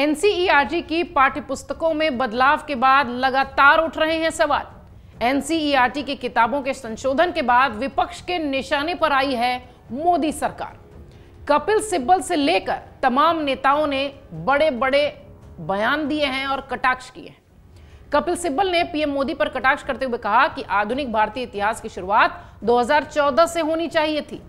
NCERT की पाठ्य पुस्तकों में बदलाव के बाद लगातार उठ रहे हैं सवाल एनसीईआरटी की किताबों के संशोधन के बाद विपक्ष के निशाने पर आई है मोदी सरकार कपिल सिब्बल से लेकर तमाम नेताओं ने बड़े बड़े बयान दिए हैं और कटाक्ष किए हैं कपिल सिब्बल ने पीएम मोदी पर कटाक्ष करते हुए कहा कि आधुनिक भारतीय इतिहास की शुरुआत 2014 से होनी चाहिए थी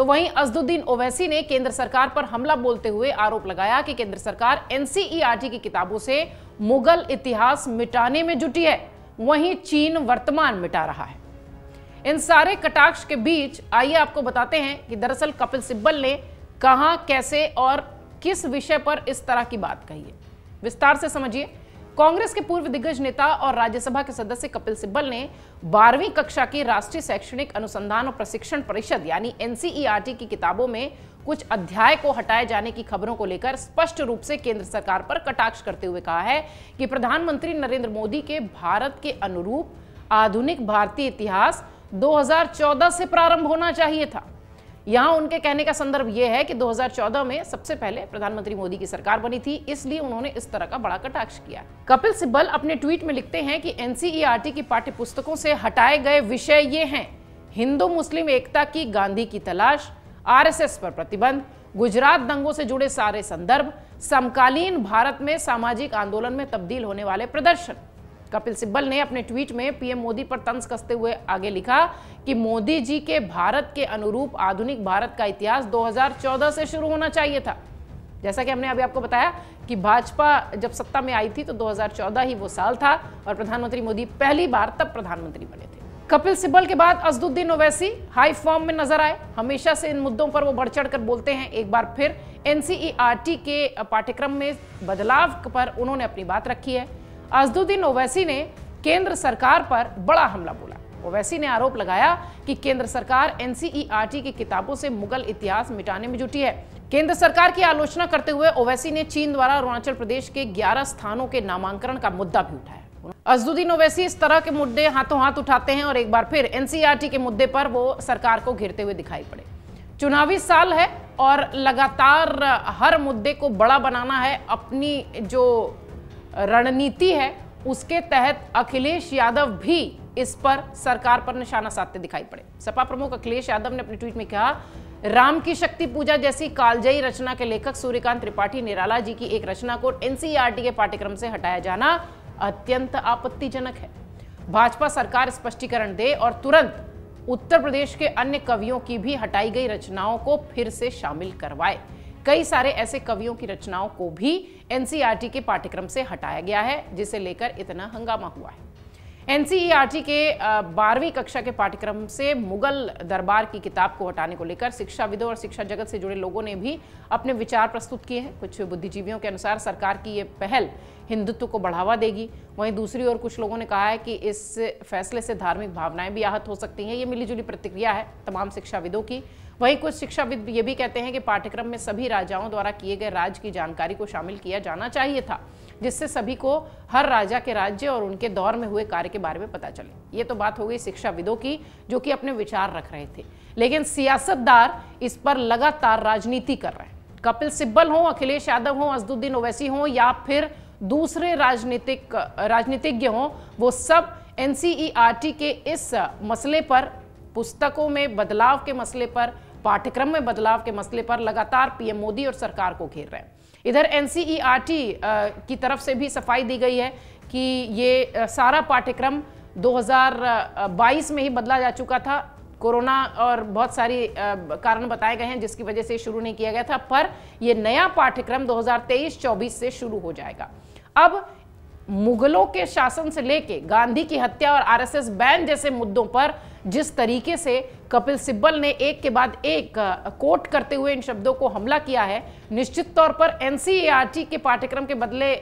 तो वहीं अजदुद्दीन ओवैसी ने केंद्र सरकार पर हमला बोलते हुए आरोप लगाया कि केंद्र सरकार एनसीईआरटी की किताबों से मुगल इतिहास मिटाने में जुटी है वहीं चीन वर्तमान मिटा रहा है इन सारे कटाक्ष के बीच आइए आपको बताते हैं कि दरअसल कपिल सिब्बल ने कहा कैसे और किस विषय पर इस तरह की बात कही है विस्तार से समझिए कांग्रेस के पूर्व दिग्गज नेता और राज्यसभा के सदस्य कपिल सिब्बल ने बारहवीं कक्षा की राष्ट्रीय शैक्षणिक अनुसंधान और प्रशिक्षण परिषद यानी एनसीईआरटी की किताबों में कुछ अध्याय को हटाए जाने की खबरों को लेकर स्पष्ट रूप से केंद्र सरकार पर कटाक्ष करते हुए कहा है कि प्रधानमंत्री नरेंद्र मोदी के भारत के अनुरूप आधुनिक भारतीय इतिहास 2014 से प्रारंभ होना चाहिए था यहाँ उनके कहने का संदर्भ यह है कि 2014 में सबसे पहले प्रधानमंत्री मोदी की सरकार बनी थी इसलिए उन्होंने इस तरह का बड़ा कटाक्ष किया कपिल सिब्बल अपने ट्वीट में लिखते हैं कि एनसीईआरटी की पाठ्य पुस्तकों से हटाए गए विषय ये हैं हिंदू मुस्लिम एकता की गांधी की तलाश आरएसएस पर प्रतिबंध गुजरात दंगों से जुड़े सारे संदर्भ समकालीन भारत में सामाजिक आंदोलन में तब्दील होने वाले प्रदर्शन कपिल सिब्बल ने अपने ट्वीट में पीएम मोदी पर तंज कसते हुए आगे लिखा कि मोदी जी के भारत के अनुरूप आधुनिक भारत का इतिहास 2014 से शुरू होना चाहिए था जैसा कि हमने अभी आपको बताया कि भाजपा जब सत्ता में आई थी तो 2014 ही वो साल था और प्रधानमंत्री मोदी पहली बार तब प्रधानमंत्री बने थे कपिल सिब्बल के बाद असदुद्दीन ओवैसी हाई फॉर्म में नजर आए हमेशा से इन मुद्दों पर वो बढ़ चढ़ कर बोलते हैं एक बार फिर एनसीईआरटी के पाठ्यक्रम में बदलाव पर उन्होंने अपनी बात रखी है अजदुद्दीन ओवैसी ने केंद्र सरकार पर बड़ा हमला बोला ओवैसी ने आरोप लगाया कि केंद्र सरकार एनसीईआरटी की किताबों से मुगल इतिहास मिटाने में जुटी है केंद्र सरकार की आलोचना करते हुए ओवैसी ने चीन द्वारा अरुणाचल प्रदेश के 11 स्थानों के नामांकन का मुद्दा भी उठाया अजदुद्दीन ओवैसी इस तरह के मुद्दे हाथों हाथ उठाते हैं और एक बार फिर एनसीईआरटी के मुद्दे पर वो सरकार को घिरते हुए दिखाई पड़े चुनावी साल है और लगातार हर मुद्दे को बड़ा बनाना है अपनी जो रणनीति है उसके तहत अखिलेश यादव भी इस पर सरकार पर निशाना साधते दिखाई पड़े सपा प्रमुख अखिलेश यादव ने अपने ट्वीट में कहा राम की शक्ति पूजा जैसी कालजयी रचना के लेखक सूर्यकांत त्रिपाठी निराला जी की एक रचना को एनसीईआरटी के पाठ्यक्रम से हटाया जाना अत्यंत आपत्तिजनक है भाजपा सरकार स्पष्टीकरण दे और तुरंत उत्तर प्रदेश के अन्य कवियों की भी हटाई गई रचनाओं को फिर से शामिल करवाए कई सारे ऐसे कवियों की रचनाओं को भी एनसीईआरटी e के पाठ्यक्रम से हटाया गया है जिसे लेकर इतना हंगामा हुआ है एनसीईआरटी e के बारहवीं कक्षा के पाठ्यक्रम से मुगल दरबार की किताब को हटाने को लेकर शिक्षाविदों और शिक्षा जगत से जुड़े लोगों ने भी अपने विचार प्रस्तुत किए हैं कुछ बुद्धिजीवियों के अनुसार सरकार की ये पहल हिंदुत्व को बढ़ावा देगी वहीं दूसरी ओर कुछ लोगों ने कहा है कि इस फैसले से धार्मिक भावनाएं भी आहत हो सकती हैं ये मिलीजुली प्रतिक्रिया है तमाम शिक्षाविदों की वहीं कुछ शिक्षाविद ये भी कहते हैं कि पाठ्यक्रम में सभी राजाओं द्वारा किए गए राज्य की जानकारी को शामिल किया जाना चाहिए था जिससे सभी को हर राजा के राज्य और उनके दौर में हुए कार्य के बारे में पता चले ये तो बात हो गई शिक्षाविदों की जो कि अपने विचार रख रहे थे लेकिन सियासतदार इस पर लगातार राजनीति कर रहे हैं कपिल सिब्बल हों अखिलेश यादव हों असदुद्दीन ओवैसी हों या फिर दूसरे राजनीतिक राजनीतिज्ञ हों वो सब एन के इस मसले पर पुस्तकों में बदलाव के मसले पर पाठ्यक्रम में बदलाव के मसले पर लगातार पीएम मोदी और सरकार को घेर रहे हैं इधर एनसीईआरटी की तरफ से भी सफाई दी गई है कि ये सारा पाठ्यक्रम 2022 में ही बदला जा चुका था कोरोना और बहुत सारी कारण बताए गए हैं जिसकी वजह से शुरू नहीं किया गया था पर यह नया पाठ्यक्रम 2023-24 से शुरू हो जाएगा अब मुगलों के शासन से लेके गांधी की हत्या और आरएसएस बैन जैसे मुद्दों पर जिस तरीके से कपिल सिब्बल ने एक के बाद एक कोट करते हुए इन शब्दों को हमला किया है निश्चित तौर पर एनसीईआरटी के पाठ्यक्रम के बदले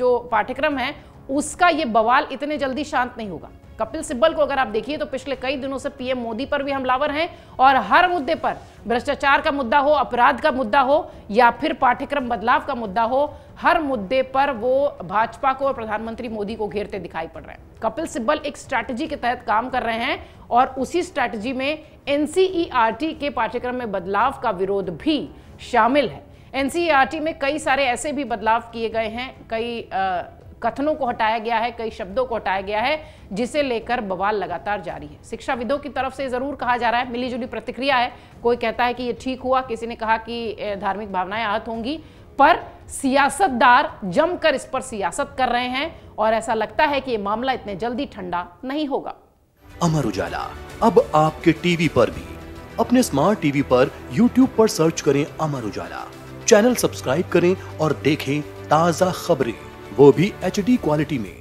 जो पाठ्यक्रम है उसका ये बवाल इतने जल्दी शांत नहीं होगा कपिल सिब्बल को अगर आप देखिए तो पिछले कई दिनों से पीएम मोदी पर भी हमलावर हैं और हर मुद्दे पर भ्रष्टाचार का मुद्दा हो अपराध का मुद्दा हो या फिर पाठ्यक्रम बदलाव का मुद्दा हो हर मुद्दे पर वो भाजपा को और प्रधानमंत्री मोदी को घेरते दिखाई पड़ रहे हैं कपिल सिब्बल एक स्ट्रैटेजी के तहत काम कर रहे हैं और उसी स्ट्रैटेजी में एनसीईआरटी e के पाठ्यक्रम में बदलाव का विरोध भी शामिल है एनसीईआरटी e में कई सारे ऐसे भी बदलाव किए गए हैं कई आ, कथनों को हटाया गया है कई शब्दों को हटाया गया है जिसे लेकर बवाल लगातार जारी है शिक्षाविदों की तरफ से जरूर कहा जा रहा है मिलीजुली प्रतिक्रिया है कोई कहता है कि ये ठीक हुआ किसी ने कहा कि धार्मिक भावनाएं आहत होंगी पर सियासतदार जमकर इस पर सियासत कर रहे हैं और ऐसा लगता है कि ये मामला इतने जल्दी ठंडा नहीं होगा अमर उजाला अब आपके टीवी पर भी अपने स्मार्ट टीवी पर YouTube पर सर्च करें अमर उजाला चैनल सब्सक्राइब करें और देखें ताजा खबरें वो भी एच क्वालिटी में